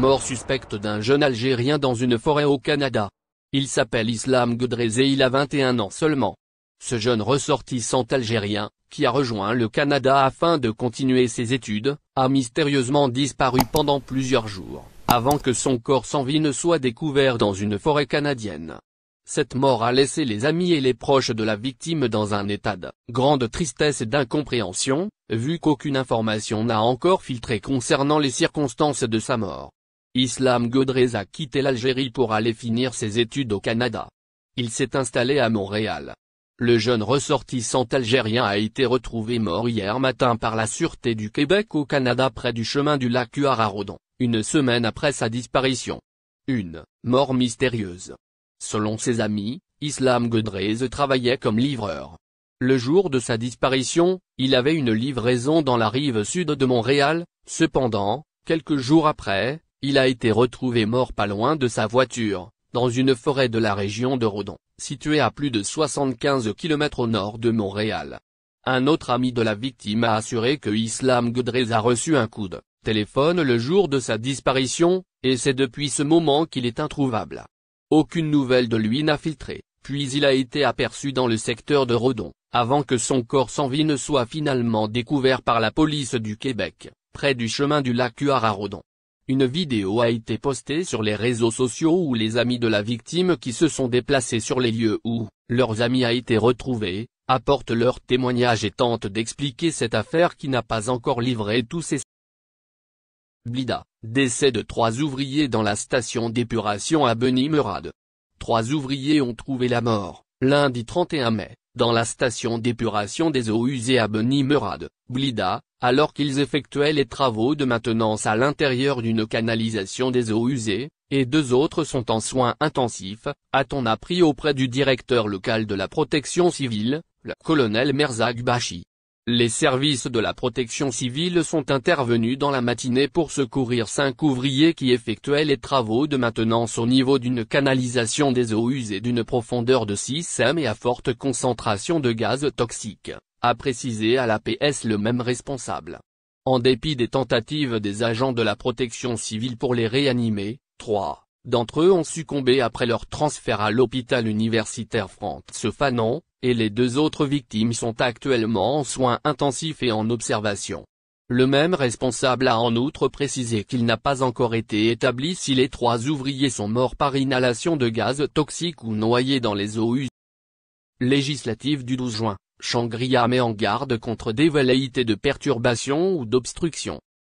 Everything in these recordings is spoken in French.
Mort suspecte d'un jeune Algérien dans une forêt au Canada. Il s'appelle Islam Gudrez et il a 21 ans seulement. Ce jeune ressortissant algérien, qui a rejoint le Canada afin de continuer ses études, a mystérieusement disparu pendant plusieurs jours, avant que son corps sans vie ne soit découvert dans une forêt canadienne. Cette mort a laissé les amis et les proches de la victime dans un état de grande tristesse et d'incompréhension, vu qu'aucune information n'a encore filtré concernant les circonstances de sa mort. Islam Godrez a quitté l'Algérie pour aller finir ses études au Canada. Il s'est installé à Montréal. Le jeune ressortissant algérien a été retrouvé mort hier matin par la Sûreté du Québec au Canada près du chemin du lac Huararodon, une semaine après sa disparition. Une mort mystérieuse. Selon ses amis, Islam Godrez travaillait comme livreur. Le jour de sa disparition, il avait une livraison dans la rive sud de Montréal, cependant, quelques jours après, il a été retrouvé mort pas loin de sa voiture, dans une forêt de la région de Rodon, située à plus de 75 km au nord de Montréal. Un autre ami de la victime a assuré que Islam Goudrez a reçu un coup de téléphone le jour de sa disparition, et c'est depuis ce moment qu'il est introuvable. Aucune nouvelle de lui n'a filtré, puis il a été aperçu dans le secteur de Rodon, avant que son corps sans vie ne soit finalement découvert par la police du Québec, près du chemin du lac Huar à Rodon. Une vidéo a été postée sur les réseaux sociaux où les amis de la victime qui se sont déplacés sur les lieux où leurs amis a été retrouvé, apportent leur témoignage et tentent d'expliquer cette affaire qui n'a pas encore livré tous ses Blida, décès de trois ouvriers dans la station d'épuration à Benimurad. Trois ouvriers ont trouvé la mort, lundi 31 mai dans la station d'épuration des eaux usées à Beni Merad, Blida, alors qu'ils effectuaient les travaux de maintenance à l'intérieur d'une canalisation des eaux usées, et deux autres sont en soins intensifs, a-t-on appris auprès du directeur local de la protection civile, le colonel Merzak Bachi. Les services de la protection civile sont intervenus dans la matinée pour secourir cinq ouvriers qui effectuaient les travaux de maintenance au niveau d'une canalisation des eaux usées d'une profondeur de 6 m et à forte concentration de gaz toxiques, a précisé à l'APS le même responsable. En dépit des tentatives des agents de la protection civile pour les réanimer, trois d'entre eux ont succombé après leur transfert à l'hôpital universitaire France Fanon, et les deux autres victimes sont actuellement en soins intensifs et en observation. Le même responsable a en outre précisé qu'il n'a pas encore été établi si les trois ouvriers sont morts par inhalation de gaz toxique ou noyés dans les eaux usées. Législative du 12 juin, Shangri-La met en garde contre des velléités de perturbation ou d'obstruction.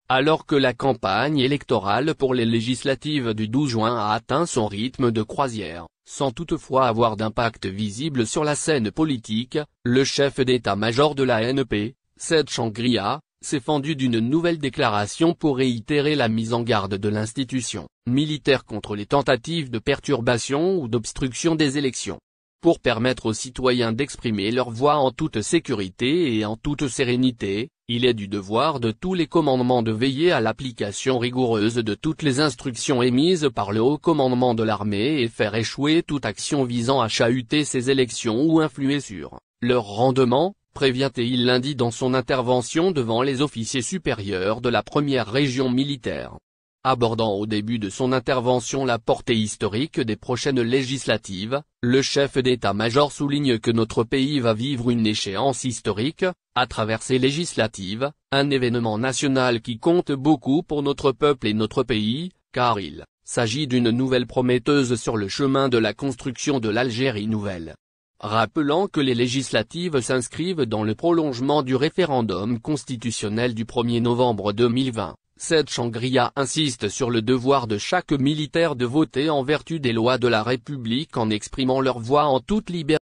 Alors que la campagne électorale pour les législatives du 12 juin a atteint son rythme de croisière, sans toutefois avoir d'impact visible sur la scène politique, le chef d'état-major de la NP, Seth Shangria, s'est fendu d'une nouvelle déclaration pour réitérer la mise en garde de l'institution militaire contre les tentatives de perturbation ou d'obstruction des élections. Pour permettre aux citoyens d'exprimer leur voix en toute sécurité et en toute sérénité, il est du devoir de tous les commandements de veiller à l'application rigoureuse de toutes les instructions émises par le haut commandement de l'armée et faire échouer toute action visant à chahuter ces élections ou influer sur leur rendement, prévient il lundi dans son intervention devant les officiers supérieurs de la première région militaire. Abordant au début de son intervention la portée historique des prochaines législatives, le chef d'état-major souligne que notre pays va vivre une échéance historique, à travers ces législatives, un événement national qui compte beaucoup pour notre peuple et notre pays, car il s'agit d'une nouvelle prometteuse sur le chemin de la construction de l'Algérie nouvelle. Rappelant que les législatives s'inscrivent dans le prolongement du référendum constitutionnel du 1er novembre 2020. Cette shangri insiste sur le devoir de chaque militaire de voter en vertu des lois de la République en exprimant leur voix en toute liberté.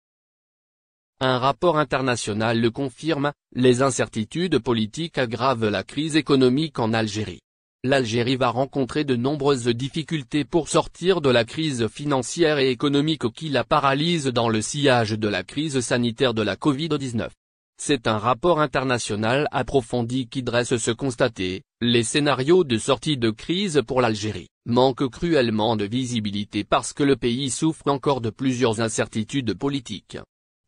Un rapport international le confirme, les incertitudes politiques aggravent la crise économique en Algérie. L'Algérie va rencontrer de nombreuses difficultés pour sortir de la crise financière et économique qui la paralyse dans le sillage de la crise sanitaire de la Covid-19. C'est un rapport international approfondi qui dresse ce constaté, les scénarios de sortie de crise pour l'Algérie manquent cruellement de visibilité parce que le pays souffre encore de plusieurs incertitudes politiques.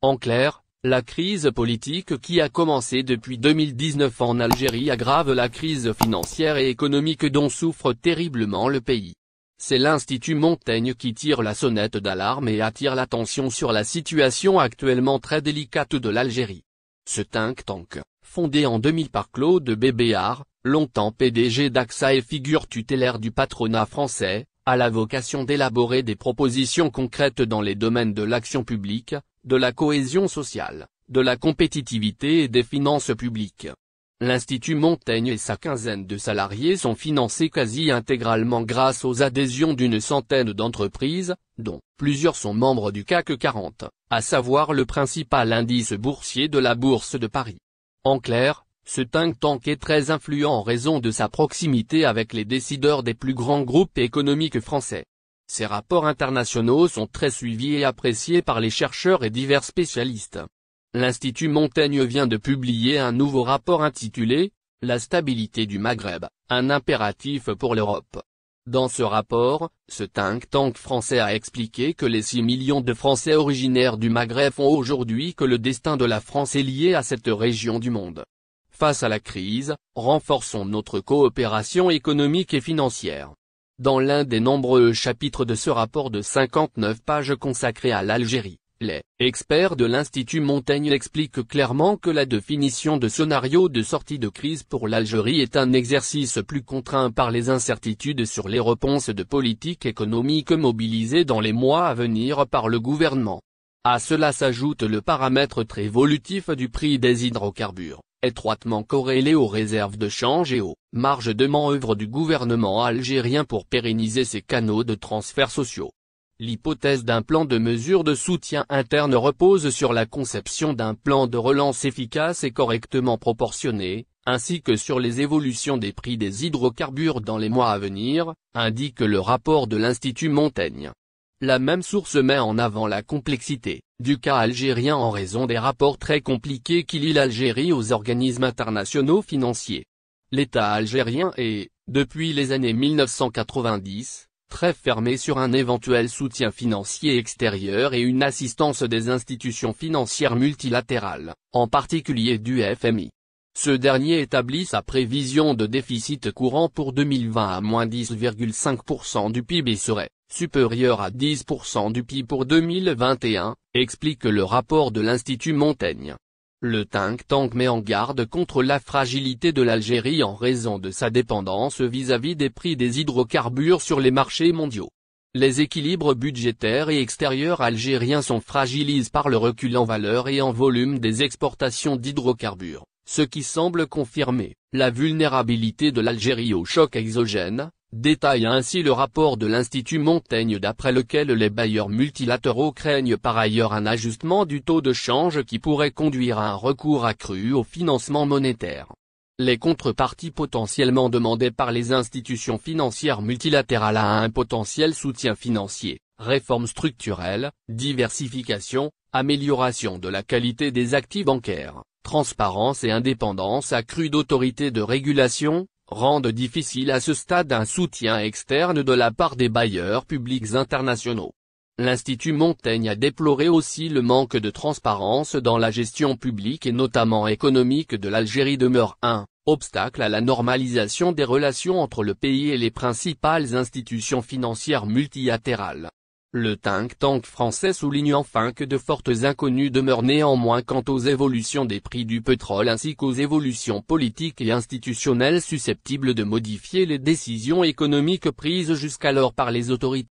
En clair, la crise politique qui a commencé depuis 2019 en Algérie aggrave la crise financière et économique dont souffre terriblement le pays. C'est l'Institut Montaigne qui tire la sonnette d'alarme et attire l'attention sur la situation actuellement très délicate de l'Algérie. Ce think tank, fondé en 2000 par Claude Bébéard, longtemps PDG d'AXA et figure tutélaire du patronat français, a la vocation d'élaborer des propositions concrètes dans les domaines de l'action publique, de la cohésion sociale, de la compétitivité et des finances publiques. L'Institut Montaigne et sa quinzaine de salariés sont financés quasi intégralement grâce aux adhésions d'une centaine d'entreprises, dont plusieurs sont membres du CAC 40, à savoir le principal indice boursier de la Bourse de Paris. En clair, ce think tank est très influent en raison de sa proximité avec les décideurs des plus grands groupes économiques français. Ses rapports internationaux sont très suivis et appréciés par les chercheurs et divers spécialistes. L'Institut Montaigne vient de publier un nouveau rapport intitulé « La stabilité du Maghreb, un impératif pour l'Europe ». Dans ce rapport, ce think tank français a expliqué que les 6 millions de Français originaires du Maghreb font aujourd'hui que le destin de la France est lié à cette région du monde. Face à la crise, renforçons notre coopération économique et financière. Dans l'un des nombreux chapitres de ce rapport de 59 pages consacré à l'Algérie, les experts de l'Institut Montaigne expliquent clairement que la définition de scénario de sortie de crise pour l'Algérie est un exercice plus contraint par les incertitudes sur les réponses de politique économique mobilisées dans les mois à venir par le gouvernement. À cela s'ajoute le paramètre très évolutif du prix des hydrocarbures, étroitement corrélé aux réserves de change et aux marges de manœuvre du gouvernement algérien pour pérenniser ses canaux de transferts sociaux. L'hypothèse d'un plan de mesure de soutien interne repose sur la conception d'un plan de relance efficace et correctement proportionné, ainsi que sur les évolutions des prix des hydrocarbures dans les mois à venir, indique le rapport de l'Institut Montaigne. La même source met en avant la complexité du cas algérien en raison des rapports très compliqués qui lient l'Algérie aux organismes internationaux financiers. L'État algérien est, depuis les années 1990, très fermé sur un éventuel soutien financier extérieur et une assistance des institutions financières multilatérales, en particulier du FMI. Ce dernier établit sa prévision de déficit courant pour 2020 à moins 10,5% du PIB et serait supérieur à 10% du PIB pour 2021, explique le rapport de l'Institut Montaigne. Le Tank tank met en garde contre la fragilité de l'Algérie en raison de sa dépendance vis-à-vis -vis des prix des hydrocarbures sur les marchés mondiaux. Les équilibres budgétaires et extérieurs algériens sont fragilisés par le recul en valeur et en volume des exportations d'hydrocarbures, ce qui semble confirmer la vulnérabilité de l'Algérie au choc exogène, détaille ainsi le rapport de l'Institut Montaigne d'après lequel les bailleurs multilatéraux craignent par ailleurs un ajustement du taux de change qui pourrait conduire à un recours accru au financement monétaire. Les contreparties potentiellement demandées par les institutions financières multilatérales à un potentiel soutien financier, réforme structurelles, diversification, amélioration de la qualité des actifs bancaires, transparence et indépendance accrue d'autorités de régulation, rendent difficile à ce stade un soutien externe de la part des bailleurs publics internationaux. L'Institut Montaigne a déploré aussi le manque de transparence dans la gestion publique et notamment économique de l'Algérie demeure un obstacle à la normalisation des relations entre le pays et les principales institutions financières multilatérales. Le think tank français souligne enfin que de fortes inconnues demeurent néanmoins quant aux évolutions des prix du pétrole ainsi qu'aux évolutions politiques et institutionnelles susceptibles de modifier les décisions économiques prises jusqu'alors par les autorités.